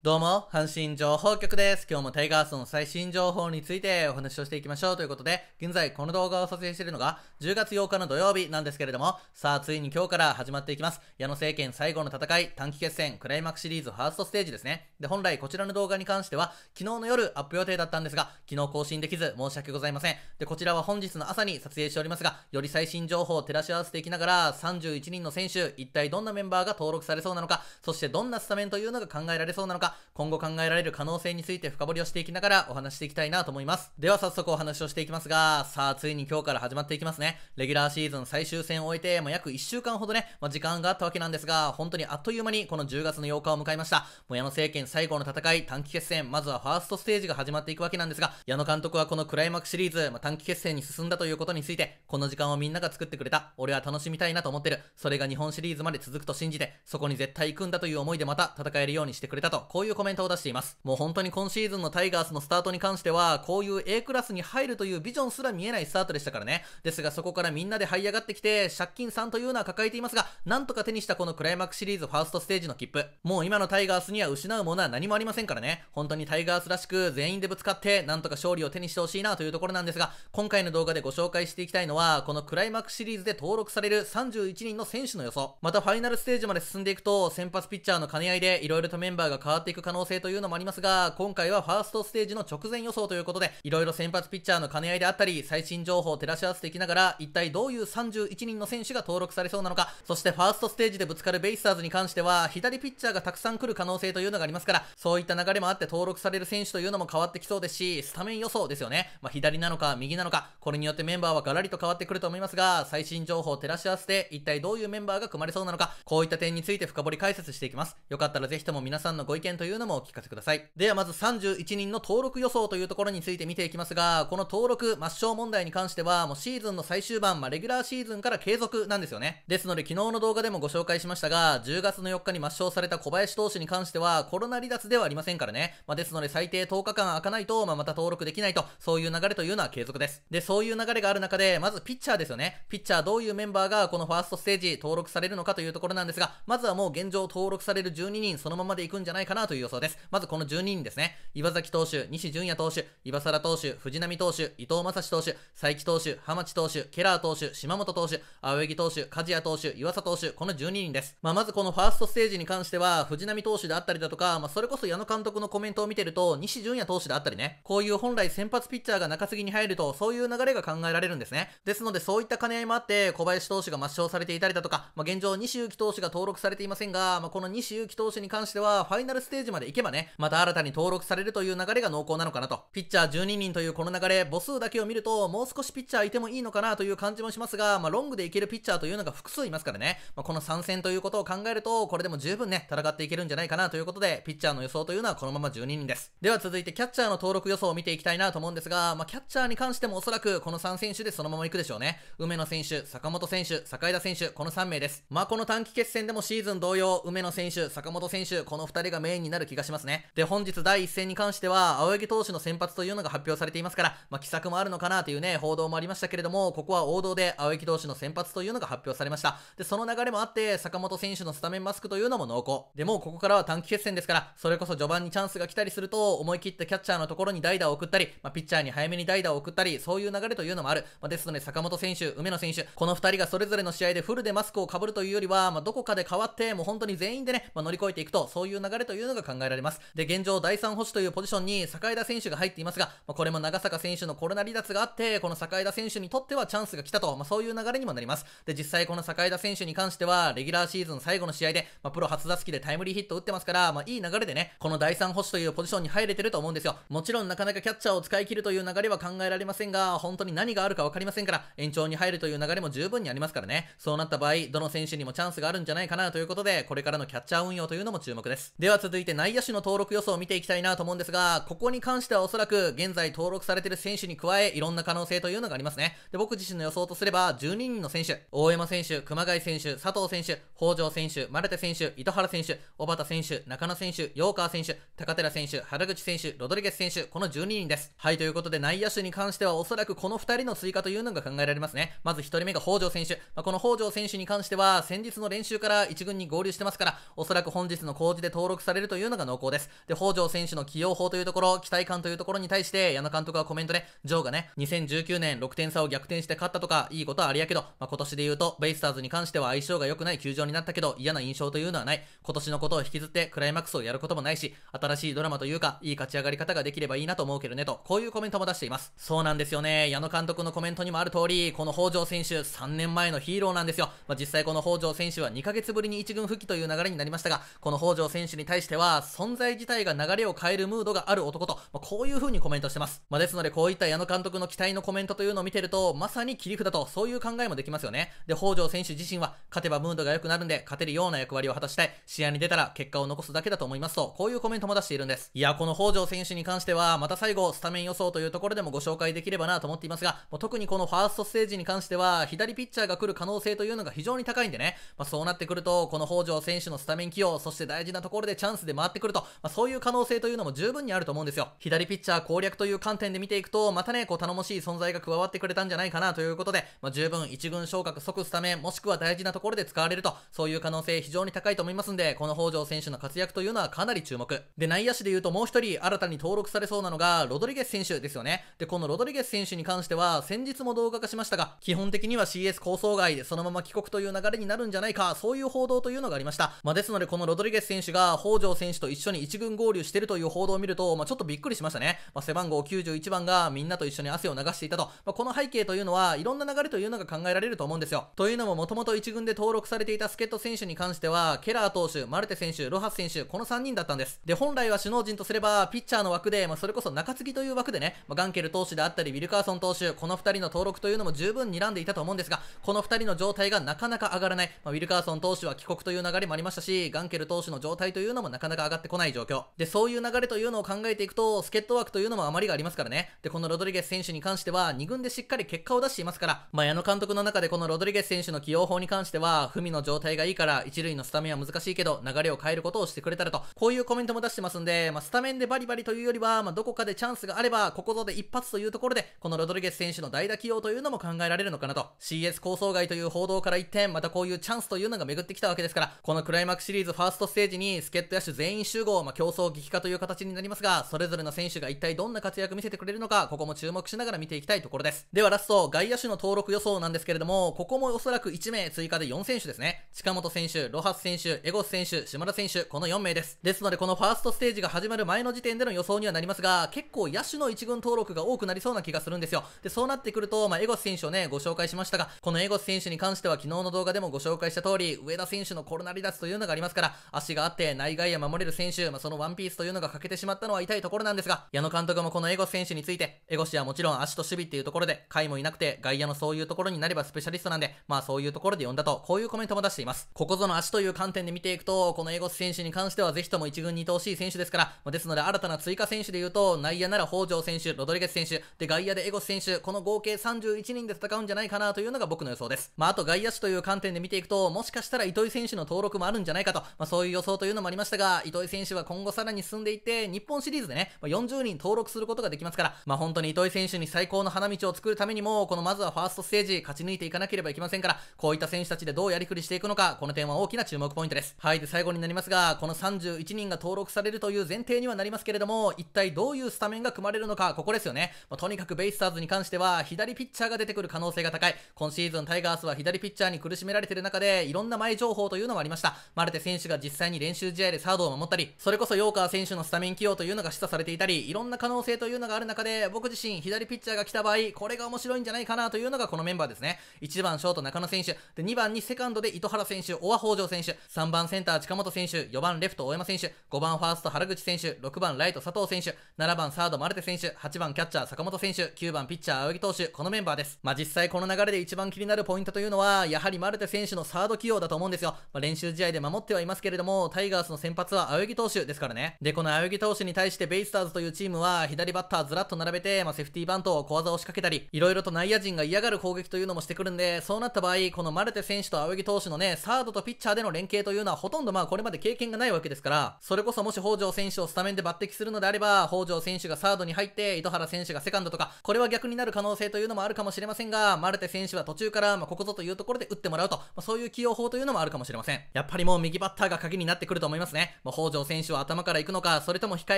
どうも、阪神情報局です。今日もタイガースの最新情報についてお話をしていきましょうということで、現在この動画を撮影しているのが10月8日の土曜日なんですけれども、さあついに今日から始まっていきます。矢野政権最後の戦い、短期決戦、クライマックスシリーズファーストステージですね。で、本来こちらの動画に関しては、昨日の夜アップ予定だったんですが、昨日更新できず申し訳ございません。で、こちらは本日の朝に撮影しておりますが、より最新情報を照らし合わせていきながら、31人の選手、一体どんなメンバーが登録されそうなのか、そしてどんなスタメンというのが考えられそうなのか、か、今後考えられる可能性について深掘りをしていきながらお話していきたいなと思います。では早速お話をしていきますが、さあ、ついに今日から始まっていきますね。レギュラーシーズン最終戦を終えて、もう約1週間ほどね、まあ、時間があったわけなんですが、本当にあっという間にこの10月の8日を迎えました。もう矢野政権最後の戦い、短期決戦、まずはファーストステージが始まっていくわけなんですが、矢野監督はこのクライマックスシリーズ、まあ、短期決戦に進んだということについて、この時間をみんなが作ってくれた、俺は楽しみたいなと思ってる、それが日本シリーズまで続くと信じて、そこに絶対行くんだという思いでまた戦えるようにしてくれたと、こういうコメントを出しています。もう本当に今シーズンのタイガースのスタートに関しては、こういう A クラスに入るというビジョンすら見えないスタートでしたからね。ですがそこからみんなで這い上がってきて、借金3というのは抱えていますが、なんとか手にしたこのクライマックスシリーズファーストステージの切符。もう今のタイガースには失うものは何もありませんからね。本当にタイガースらしく全員でぶつかって、なんとか勝利を手にしてほしいなというところなんですが、今回の動画でご紹介していきたいのは、このクライマックスシリーズで登録される31人の選手の予想。またファイナルステージまで進んでいくと、先発ピッチャーの兼ね合いで色々とメンバーが変わってていく可能性というのもありますが、今回はファーストステージの直前予想ということで、いろいろ先発ピッチャーの兼ね合いであったり、最新情報を照らし合わせていきながら、一体どういう31人の選手が登録されそうなのか、そしてファーストステージでぶつかるベイスターズに関しては、左ピッチャーがたくさん来る可能性というのがありますから、そういった流れもあって登録される選手というのも変わってきそうですし、スタメン予想ですよね。まあ、左なのか、右なのか、これによってメンバーはガラリと変わってくると思いますが、最新情報を照らし合わせて、一体どういうメンバーが組まれそうなのか、こういった点について深掘り解説していきます。よかったらぜひとも皆さんのご意見というのもお聞かせください。ではまず31人の登録予想というところについて見ていきますが、この登録抹消問題に関しては、もうシーズンの最終盤、まあ、レギュラーシーズンから継続なんですよね。ですので昨日の動画でもご紹介しましたが、10月の4日に抹消された小林投手に関しては、コロナ離脱ではありませんからね。まあ、ですので最低10日間開かないと、まあ、また登録できないと、そういう流れというのは継続です。で、そういう流れがある中で、まずピッチャーですよね。ピッチャーどういうメンバーがこのファーストステージ登録されるのかというところなんですが、まずはもう現状登録される12人そのままでいくんじゃないかなという予想です。まずこの12人ですね。岩崎投手、西純也投手、岩貞投手、藤浪投手、伊藤正史投手、佐伯投手、浜地投手、ケラー投手、島本投手、青柳投手、梶谷投手、岩佐投手、この12人です。まあ、まずこのファーストステージに関しては、藤浪投手であったりだとか、まあ、それこそ矢野監督のコメントを見てると、西純也投手であったりね、こういう本来先発ピッチャーが中継ぎに入ると、そういう流れが考えられるんですね。ですので、そういった兼ね合いもあって、小林投手が抹消されていたりだとか、まあ、現状西勇輝投手が登録されていませんが、まあ、この西勇輝投手に関しては、ファイナルステージステージまで行けばね、また新たに登録されるという流れが濃厚なのかなと。ピッチャー12人というこの流れ、母数だけを見ると、もう少しピッチャーいてもいいのかなという感じもしますが、まあ、ロングでいけるピッチャーというのが複数いますからね、まあ、この参戦ということを考えると、これでも十分ね、戦っていけるんじゃないかなということで、ピッチャーの予想というのはこのまま12人です。では続いてキャッチャーの登録予想を見ていきたいなと思うんですが、まあ、キャッチャーに関してもおそらくこの3選手でそのまま行くでしょうね。梅野選手、坂本選手、坂井田選手、この3名です。まあ、この短期決戦でもシーズン同様、梅野選手、坂本選手、この2人がメインにになる気がしますね。で、本日第1戦に関しては、青柳投手の先発というのが発表されていますから、まあ、奇策もあるのかなというね、報道もありましたけれども、ここは王道で青柳投手の先発というのが発表されました。で、その流れもあって、坂本選手のスタメンマスクというのも濃厚。で、もここからは短期決戦ですから、それこそ序盤にチャンスが来たりすると、思い切ってキャッチャーのところに代打を送ったり、まあ、ピッチャーに早めに代打を送ったり、そういう流れというのもある。まあ、ですので、坂本選手、梅野選手、この2人がそれぞれの試合でフルでマスクをかぶるというよりは、まあ、どこかで変わって、もう本当に全員でね、ま乗り越えていくと、そういう流れというのがが考えられます。で、現状第3保守というポジションに坂枝選手が入っていますが、まあ、これも長坂選手のコロナ離脱があって、この坂枝選手にとってはチャンスが来たと、まあ、そういう流れにもなります。で、実際この坂枝選手に関しては、レギュラーシーズン最後の試合で、まあ、プロ初打席でタイムリーヒット打ってますから、まあ、いい流れでね、この第3保守というポジションに入れてると思うんですよ。もちろんなかなかキャッチャーを使い切るという流れは考えられませんが、本当に何があるか分かりませんから、延長に入るという流れも十分にありますからね。そうなった場合、どの選手にもチャンスがあるんじゃないかなということで、これからのキャッチャー運用というのも注目です。では続いて続いて内野手の登録予想を見ていきたいなと思うんですが、ここに関してはおそらく現在登録されている選手に加え、いろんな可能性というのがありますね。で、僕自身の予想とすれば、12人の選手、大山選手、熊谷選手、佐藤選手、北条選手、丸手選手、糸原選手、小畑選手、中野選手、洋川選手、高寺選手、原口選手、ロドリゲス選手、この12人です。はい、ということで内野手に関してはおそらくこの2人の追加というのが考えられますね。まず1人目が北条選手。まあ、この北条選手に関しては、先日の練習から1軍に合流してますから、おそらく本日の工事で登録されるるというのが濃厚です。で、北条選手の起用法というところ、期待感というところに対して、矢野監督はコメントで、ジョーがね、2019年6点差を逆転して勝ったとか、いいことはありやけど、まあ、今年で言うと、ベイスターズに関しては相性が良くない球場になったけど、嫌な印象というのはない。今年のことを引きずってクライマックスをやることもないし、新しいドラマというか、いい勝ち上がり方ができればいいなと思うけどね、と、こういうコメントも出しています。そうなんですよね。矢野監督のコメントにもある通り、この北条選手、3年前のヒーローなんですよ。まあ、実際この北条選手は2ヶ月ぶりに1軍復帰という流れになりましたが、この北条選手に対しては、は、存在自体が流れを変えるムードがある男と、まあ、こういう風にコメントしてます。まあ、ですので、こういった矢野監督の期待のコメントというのを見てると、まさに切り札と、そういう考えもできますよね。で、北条選手自身は、勝てばムードが良くなるんで、勝てるような役割を果たしたい。試合に出たら、結果を残すだけだと思いますと、こういうコメントも出しているんです。いや、この北条選手に関しては、また最後、スタメン予想というところでもご紹介できればなと思っていますが、もう特にこのファーストステージに関しては、左ピッチャーが来る可能性というのが非常に高いんでね、まあ、そうなってくると、この北条選手のスタメン起用、そして大事なところでチャンスで回ってくると、まあ、そういう可能性というのも十分にあると思うんですよ。左ピッチャー攻略という観点で見ていくと、またね、こう頼もしい存在が加わってくれたんじゃないかなということで、まあ、十分1軍昇格即すため、もしくは大事なところで使われると、そういう可能性非常に高いと思いますんで、この北条選手の活躍というのはかなり注目。で、内野手で言うともう一人新たに登録されそうなのが、ロドリゲス選手ですよね。で、このロドリゲス選手に関しては、先日も動画化しましたが、基本的には CS 構想外でそのまま帰国という流れになるんじゃないか、そういう報道というのがありました。まあ、ですので、このロドリゲス選手が北条選手と一緒に1軍合流してるという報道を見ると、まあ、ちょっとびっくりしましたね。まあ、背番号91番がみんなと一緒に汗を流していたと。まあ、この背景というのは、いろんな流れというのが考えられると思うんですよ。というのも、もともと1軍で登録されていた助っ人選手に関しては、ケラー投手、マルテ選手、ロハス選手、この3人だったんです。で、本来は首脳陣とすれば、ピッチャーの枠で、まあ、それこそ中継ぎという枠でね、まあ、ガンケル投手であったり、ウィルカーソン投手、この2人の登録というのも十分睨んでいたと思うんですが、この2人の状態がなかなか上がらない。まあ、ウィルカーソン投手は帰国という流れもありましたし、ガンケル投手の状態というのもなかなかなか上がってこない状況。で、そういう流れというのを考えていくと、スケット枠というのもあまりがありますからね。で、このロドリゲス選手に関しては、2軍でしっかり結果を出していますから、まあ、矢野監督の中でこのロドリゲス選手の起用法に関しては、文の状態がいいから、1塁のスタメンは難しいけど、流れを変えることをしてくれたらと、こういうコメントも出してますんで、まあ、スタメンでバリバリというよりは、まあ、どこかでチャンスがあれば、ここぞで一発というところで、このロドリゲス選手の代打起用というのも考えられるのかなと。CS 構想外という報道から一転、またこういうチャンスというのが巡ってきたわけですから、このクライマックスシリーズファーストステージに、助っト野手全員集合、まあ、競争激化という形になりますが、それぞれの選手が一体どんな活躍見せてくれるのか、ここも注目しながら見ていきたいところです。ではラスト、外野手の登録予想なんですけれども、ここもおそらく1名追加で4選手ですね。近本選手、ロハス選手、エゴス選手、島田選手、この4名です。ですので、このファーストステージが始まる前の時点での予想にはなりますが、結構野手の1軍登録が多くなりそうな気がするんですよ。で、そうなってくると、まあ、エゴス選手をね、ご紹介しましたが、このエゴス選手に関しては昨日の動画でもご紹介した通り、上田選手のコロナ離脱というのがありますから、足があって内外野守れる選手、まあ、そのワンピースというのが欠けてしまったのは痛いところなんですが、矢野監督もこのエゴス選手について、エゴシはもちろん足と守備っていうところで、回もいなくて、外野のそういうところになればスペシャリストなんで、まあそういうところで呼んだと、こういうコメントも出しています。ここぞの足という観点で見ていくと、このエゴス選手に関してはぜひとも一軍に等しい選手ですから、まあ、ですので新たな追加選手で言うと、内野なら北条選手、ロドリゲス選手、で外野でエゴス選手、この合計31人で戦うんじゃないかなというのが僕の予想です。まああと外野手という観点で見ていくと、もしかしたら糸井選手の登録もあるんじゃないかと、まあそういう予想というのもありましたが、糸井選手は今後さらに進んでいって、日本シリーズでね、ま40人登録することができますから、まあ、本当に糸井選手に最高の花道を作るためにも、このまずはファーストステージ、勝ち抜いていかなければいけませんから、こういった選手たちでどうやりくりしていくのか、この点は大きな注目ポイントです。はい、で、最後になりますが、この31人が登録されるという前提にはなりますけれども、一体どういうスタメンが組まれるのか、ここですよね。まあ、とにかくベイスターズに関しては、左ピッチャーが出てくる可能性が高い。今シーズンタイガースは左ピッチャーに苦しめられている中で、いろんな前情報というのもありました。マルテ選手が実際に練習試合でサードドを守ったり、それこそヨーカー選手のスタメン起用というのが示唆されていたり、いろんな可能性というのがある中で、僕自身左ピッチャーが来た場合、これが面白いんじゃないかなというのがこのメンバーですね。1番ショート中野選手、で2番にセカンドで糸原選手、小和北条選手、3番センター近本選手、4番レフト大山選手、5番ファースト原口選手、6番ライト佐藤選手、7番サードマルテ選手、8番キャッチャー坂本選手、9番ピッチャー青木投手、このメンバーです。まあ、実際この流れで一番気になるポイントというのは、やはりマルテ選手のサード起用だと思うんですよ。まあ、練習試合で守ってはいますけれども、タイガースの先発は青柳投手ですからね。で、この青柳投手に対してベイスターズというチームは、左バッターずらっと並べて、まあ、セーフティーバントを小技を仕掛けたり、いろいろと内野陣が嫌がる攻撃というのもしてくるんで、そうなった場合、このマルテ選手と青柳投手のね、サードとピッチャーでの連携というのはほとんどまあこれまで経験がないわけですから、それこそもし北条選手をスタメンで抜擢するのであれば、北条選手がサードに入って、糸原選手がセカンドとか、これは逆になる可能性というのもあるかもしれませんが、マルテ選手は途中から、まあ、ここぞというところで打ってもらうと、まあ、そういう起用法というのもあるかもしれません。やっぱりもう右バッターが鍵になってくると思いますね。まあ、北条選手は頭から行くのか、それとも控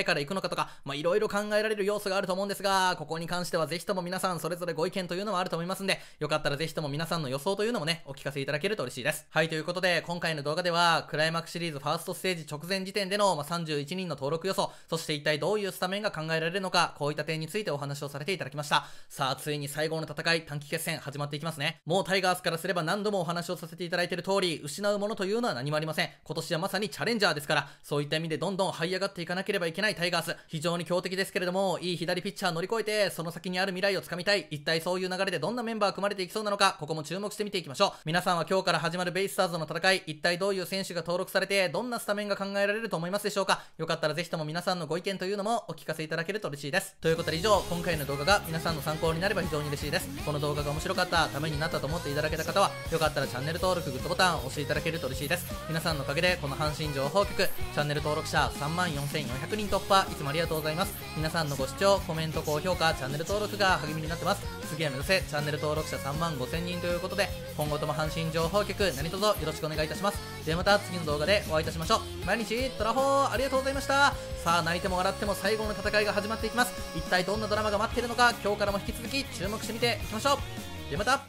えから行くのかとか、まあ、いろいろ考えられる要素があると思うんですが、ここに関してはぜひとも皆さんそれぞれご意見というのはあると思いますんで、よかったらぜひとも皆さんの予想というのもね、お聞かせいただけると嬉しいです。はい、ということで、今回の動画では、クライマックスシリーズファーストステージ直前時点での、まあ、31人の登録予想、そして一体どういうスタメンが考えられるのか、こういった点についてお話をされていただきました。さあ、ついに最後の戦い、短期決戦始まっていきますね。もうタイガースからすれば何度もお話をさせていただいている通り、失うものというのは何もありません。今年はまさにチャレンジャーですから、そういった意味でどんどん這い上がっていかなければいけないタイガース。非常に強敵ですけれども、いい左ピッチャー乗り越えて、その先にある未来をつかみたい。一体そういう流れでどんなメンバー組まれていきそうなのか、ここも注目して見ていきましょう。皆さんは今日から始まるベイスターズの戦い、一体どういう選手が登録されて、どんなスタメンが考えられると思いますでしょうかよかったらぜひとも皆さんのご意見というのもお聞かせいただけると嬉しいです。ということで以上、今回の動画が皆さんの参考になれば非常に嬉しいです。この動画が面白かった、ためになったと思っていただけた方は、よかったらチャンネル登録、グッドボタン押していただけると嬉しいです。皆さんのおかげで、この阪神情報局、チャンネル登録者3万4400人突破いつもありがとうございます皆さんのご視聴コメント高評価チャンネル登録が励みになってます次は目指せチャンネル登録者3万5000人ということで今後とも阪神情報局何卒よろしくお願いいたしますではまた次の動画でお会いいたしましょう毎日トラホーありがとうございましたさあ泣いても笑っても最後の戦いが始まっていきます一体どんなドラマが待ってるのか今日からも引き続き注目してみていきましょうではまた